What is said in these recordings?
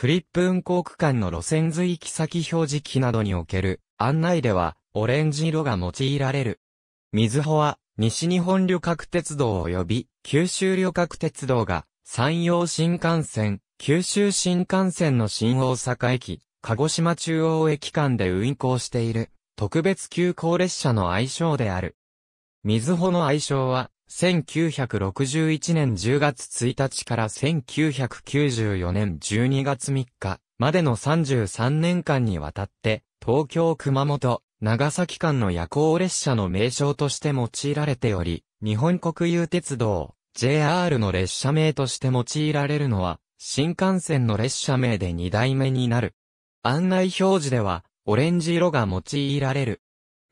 クリップ運行区間の路線随域先表示器などにおける案内ではオレンジ色が用いられる。水穂は西日本旅客鉄道及び九州旅客鉄道が山陽新幹線、九州新幹線の新大阪駅、鹿児島中央駅間で運行している特別急行列車の愛称である。水穂の愛称は1961年10月1日から1994年12月3日までの33年間にわたって、東京熊本、長崎間の夜行列車の名称として用いられており、日本国有鉄道、JR の列車名として用いられるのは、新幹線の列車名で2代目になる。案内表示では、オレンジ色が用いられる。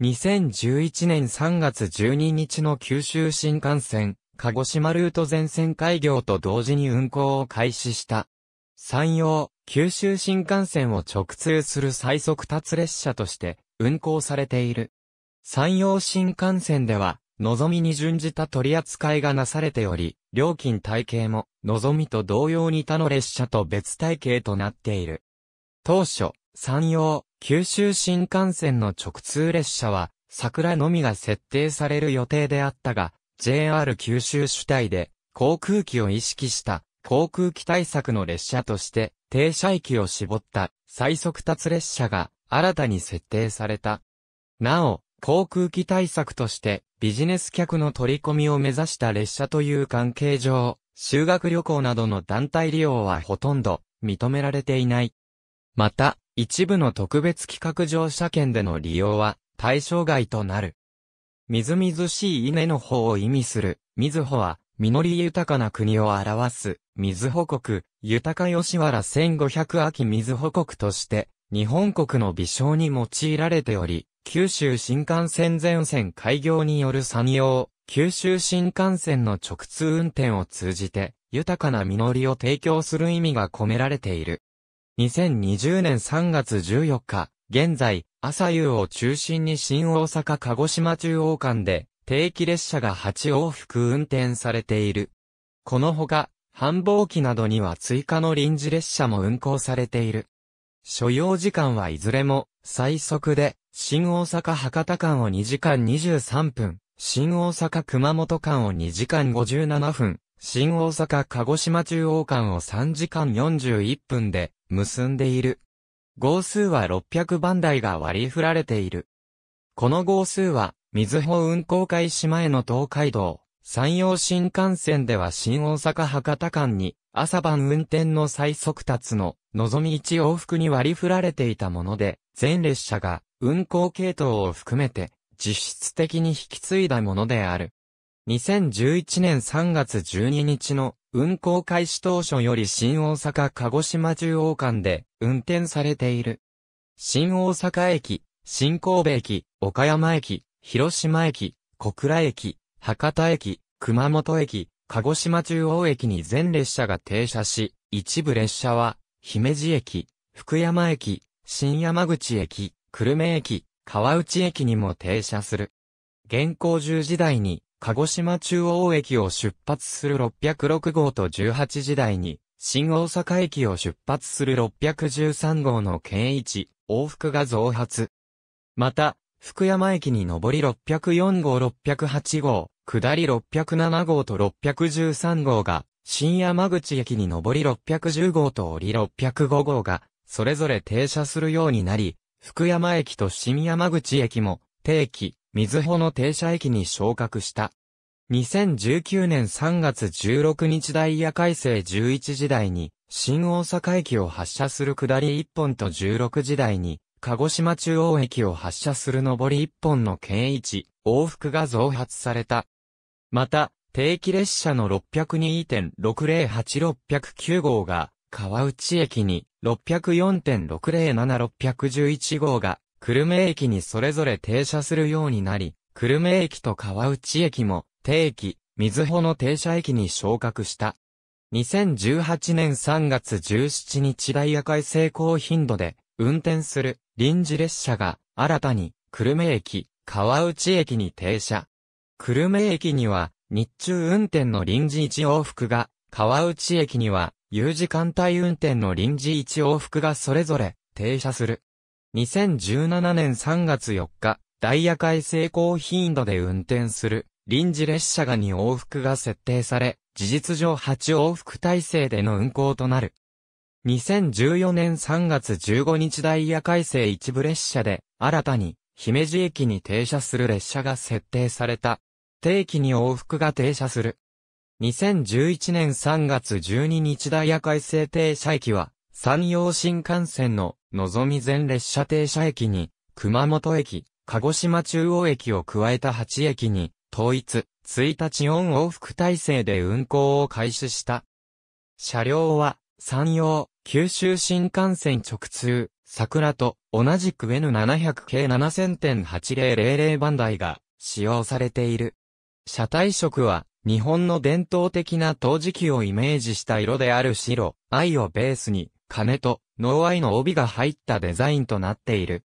2011年3月12日の九州新幹線、鹿児島ルート全線開業と同時に運行を開始した。山陽、九州新幹線を直通する最速達列車として運行されている。山陽新幹線では、望みに準じた取り扱いがなされており、料金体系も、望みと同様に他の列車と別体系となっている。当初、山陽、九州新幹線の直通列車は、桜のみが設定される予定であったが、JR 九州主体で、航空機を意識した航空機対策の列車として停車駅を絞った最速達列車が新たに設定された。なお、航空機対策としてビジネス客の取り込みを目指した列車という関係上、修学旅行などの団体利用はほとんど認められていない。また、一部の特別企画乗車券での利用は対象外となる。みずみずしい稲の方を意味する、みずほは、実り豊かな国を表す、みずほ国、豊か吉原1500秋みずほ国として、日本国の微笑に用いられており、九州新幹線全線開業による産業、九州新幹線の直通運転を通じて、豊かな実りを提供する意味が込められている。2020年3月14日、現在、朝夕を中心に新大阪鹿児島中央間で、定期列車が8往復運転されている。このほか、繁忙期などには追加の臨時列車も運行されている。所要時間はいずれも、最速で、新大阪博多間を2時間23分、新大阪熊本間を2時間57分、新大阪鹿児島中央間を3時間41分で、結んでいる。号数は600番台が割り振られている。この号数は、水穂運行開始前の東海道、山陽新幹線では新大阪博多間に、朝晩運転の最速達の、のぞみ1往復に割り振られていたもので、全列車が、運行系統を含めて、実質的に引き継いだものである。2011年3月12日の運行開始当初より新大阪鹿児島中央間で運転されている。新大阪駅、新神戸駅、岡山駅、広島駅、小倉駅、博多駅、熊本駅、鹿児島中央駅に全列車が停車し、一部列車は、姫路駅、福山駅、新山口駅、久留米駅、川内駅にも停車する。現行10時台に、鹿児島中央駅を出発する606号と18時台に、新大阪駅を出発する613号の県一、往復が増発。また、福山駅に上り604号608号、下り607号と613号が、新山口駅に上り610号と降り605号が、それぞれ停車するようになり、福山駅と新山口駅も、定期、水穂の停車駅に昇格した。2019年3月16日ダイヤ改正11時台に、新大阪駅を発車する下り1本と16時台に、鹿児島中央駅を発車する上り1本の県一、往復が増発された。また、定期列車の602.608609号が、川内駅に6 0 4 6 0 7 6 1 1号が久留米駅にそれぞれ停車するようになり、久留米駅と川内駅も、定期、水穂の停車駅に昇格した。2018年3月17日ダイヤ改正高頻度で運転する臨時列車が新たに久留米駅、川内駅に停車。久留米駅には日中運転の臨時1往復が、川内駅には有時間帯運転の臨時1往復がそれぞれ停車する。2017年3月4日、ダイヤ改正高頻度で運転する臨時列車が2往復が設定され、事実上8往復体制での運行となる。2014年3月15日ダイヤ改正一部列車で、新たに、姫路駅に停車する列車が設定された。定期に往復が停車する。2011年3月12日ダイヤ改正停車駅は、山陽新幹線の、のぞみ全列車停車駅に、熊本駅、鹿児島中央駅を加えた8駅に、統一、1日4往復体制で運行を開始した。車両は、山陽、九州新幹線直通、桜と同じく N700 系7000.8000番台が使用されている。車体色は日本の伝統的な陶磁器をイメージした色である白、藍をベースに金と、ノーアイの帯が入ったデザインとなっている。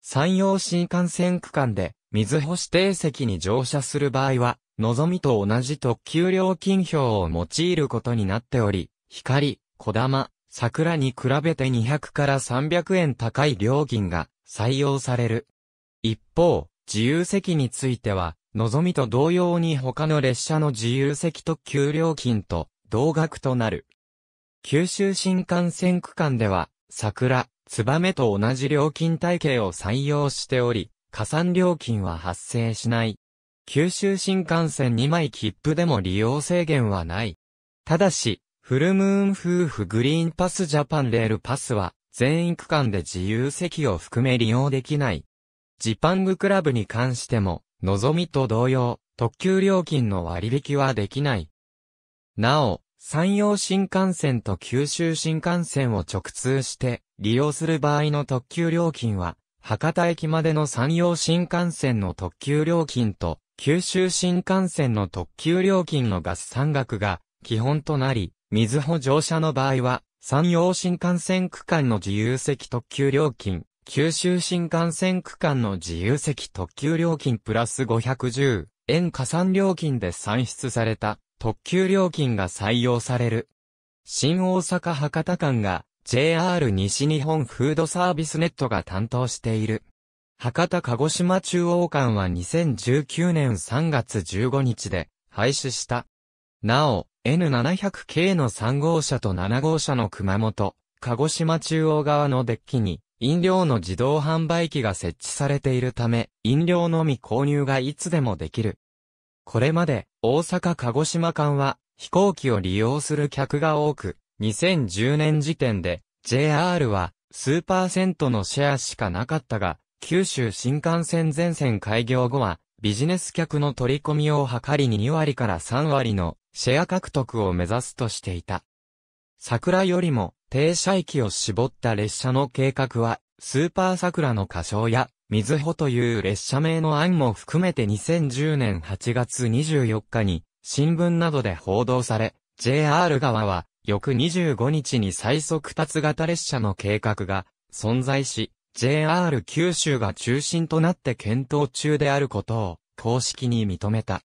山陽新幹線区間で、水星指定席に乗車する場合は、のぞみと同じ特急料金表を用いることになっており、光、小玉、桜に比べて200から300円高い料金が採用される。一方、自由席については、のぞみと同様に他の列車の自由席特急料金と同額となる。九州新幹線区間では、桜、ツバメと同じ料金体系を採用しており、加算料金は発生しない。九州新幹線2枚切符でも利用制限はない。ただし、フルムーン夫婦グリーンパスジャパンレールパスは、全員区間で自由席を含め利用できない。ジパングクラブに関しても、のぞみと同様、特急料金の割引はできない。なお、山陽新幹線と九州新幹線を直通して利用する場合の特急料金は、博多駅までの山陽新幹線の特急料金と九州新幹線の特急料金の合算額が基本となり、水穂乗車の場合は、山陽新幹線区間の自由席特急料金、九州新幹線区間の自由席特急料金プラス510円加算料金で算出された特急料金が採用される。新大阪博多間が JR 西日本フードサービスネットが担当している。博多鹿児島中央間は2019年3月15日で廃止した。なお、N700 系の3号車と7号車の熊本、鹿児島中央側のデッキに飲料の自動販売機が設置されているため、飲料のみ購入がいつでもできる。これまで大阪鹿児島間は飛行機を利用する客が多く、2010年時点で JR は数パーセントのシェアしかなかったが、九州新幹線全線開業後はビジネス客の取り込みを図りに2割から3割のシェア獲得を目指すとしていた。桜よりも停車駅を絞った列車の計画はスーパー桜の歌唱や水穂という列車名の案も含めて2010年8月24日に新聞などで報道され、JR 側は翌25日に最速達型列車の計画が存在し、JR 九州が中心となって検討中であることを公式に認めた。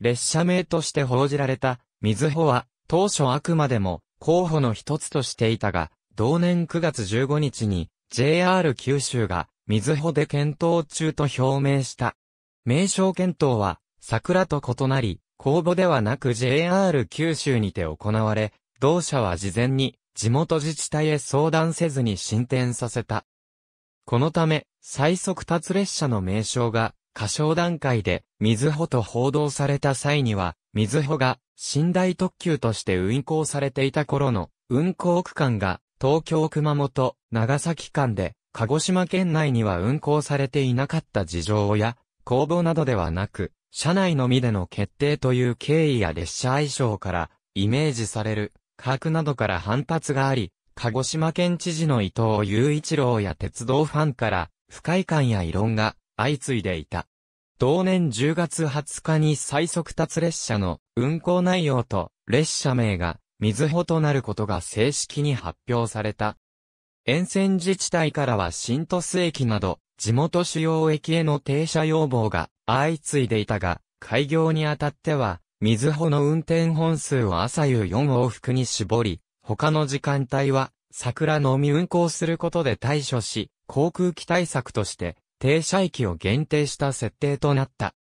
列車名として報じられた、水穂は当初あくまでも候補の一つとしていたが、同年9月15日に JR 九州が水穂で検討中と表明した。名称検討は、桜と異なり、公募ではなく JR 九州にて行われ、同社は事前に地元自治体へ相談せずに進展させた。このため、最速達列車の名称が、過小段階で、水穂と報道された際には、水穂が、寝台特急として運行されていた頃の、運行区間が、東京熊本、長崎間で、鹿児島県内には運行されていなかった事情や、公募などではなく、車内のみでの決定という経緯や列車相性から、イメージされる、価格などから反発があり、鹿児島県知事の伊藤雄一郎や鉄道ファンから、不快感や異論が相次いでいた。同年10月20日に最速達列車の運行内容と列車名が水穂となることが正式に発表された。沿線自治体からは新都市駅など、地元主要駅への停車要望が相次いでいたが、開業にあたっては、水穂の運転本数を朝夕4往復に絞り、他の時間帯は、桜のみ運行することで対処し、航空機対策として、停車駅を限定した設定となった。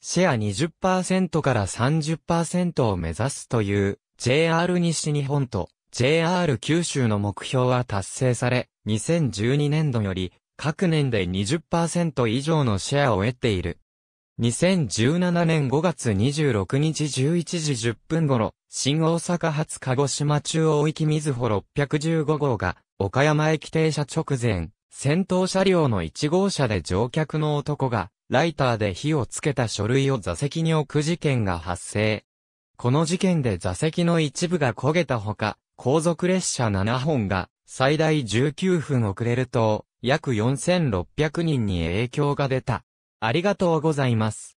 シェア20%から30%を目指すという、JR 西日本と JR 九州の目標は達成され、2012年度より各年で20%以上のシェアを得ている。2017年5月26日11時10分頃、新大阪発鹿児島中央行き水穂615号が、岡山駅停車直前、先頭車両の1号車で乗客の男が、ライターで火をつけた書類を座席に置く事件が発生。この事件で座席の一部が焦げたほか、後続列車7本が最大19分遅れると、約4600人に影響が出た。ありがとうございます。